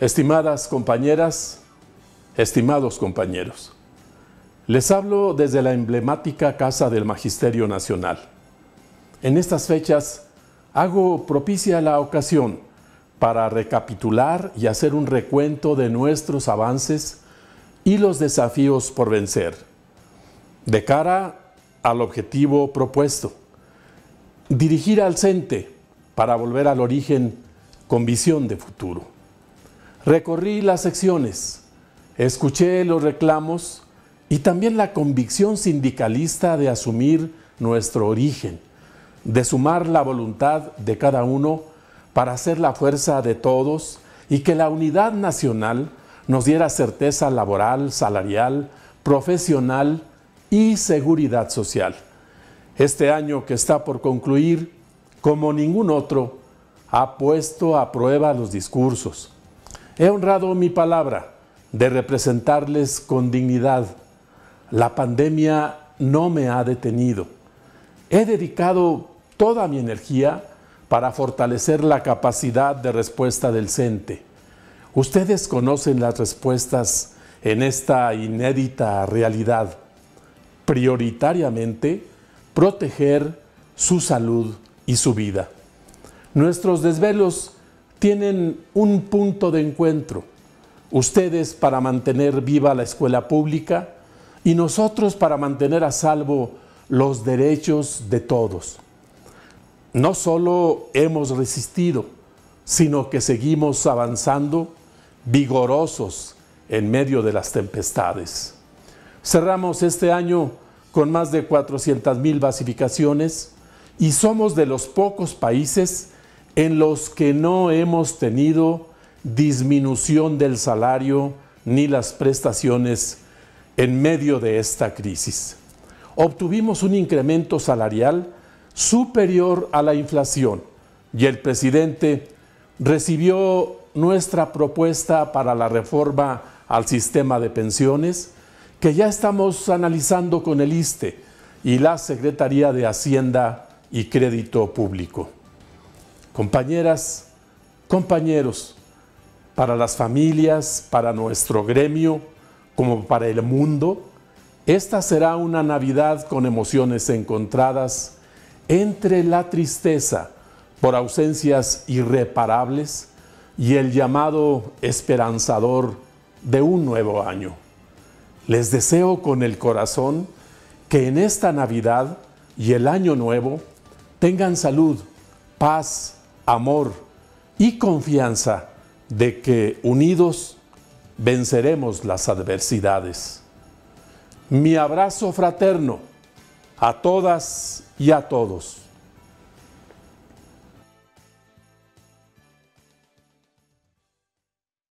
Estimadas compañeras, estimados compañeros, les hablo desde la emblemática Casa del Magisterio Nacional. En estas fechas hago propicia la ocasión para recapitular y hacer un recuento de nuestros avances y los desafíos por vencer, de cara al objetivo propuesto, dirigir al CENTE para volver al origen con visión de futuro. Recorrí las secciones, escuché los reclamos y también la convicción sindicalista de asumir nuestro origen, de sumar la voluntad de cada uno para hacer la fuerza de todos y que la unidad nacional nos diera certeza laboral, salarial, profesional y seguridad social. Este año que está por concluir, como ningún otro, ha puesto a prueba los discursos, He honrado mi palabra de representarles con dignidad. La pandemia no me ha detenido. He dedicado toda mi energía para fortalecer la capacidad de respuesta del CENTE. Ustedes conocen las respuestas en esta inédita realidad. Prioritariamente, proteger su salud y su vida. Nuestros desvelos tienen un punto de encuentro. Ustedes para mantener viva la escuela pública y nosotros para mantener a salvo los derechos de todos. No solo hemos resistido, sino que seguimos avanzando vigorosos en medio de las tempestades. Cerramos este año con más de 400.000 mil basificaciones y somos de los pocos países en los que no hemos tenido disminución del salario ni las prestaciones en medio de esta crisis. Obtuvimos un incremento salarial superior a la inflación y el presidente recibió nuestra propuesta para la reforma al sistema de pensiones que ya estamos analizando con el ISTE y la Secretaría de Hacienda y Crédito Público compañeras, compañeros, para las familias, para nuestro gremio, como para el mundo, esta será una Navidad con emociones encontradas entre la tristeza por ausencias irreparables y el llamado esperanzador de un nuevo año. Les deseo con el corazón que en esta Navidad y el Año Nuevo tengan salud, paz, amor y confianza de que unidos venceremos las adversidades. Mi abrazo fraterno a todas y a todos.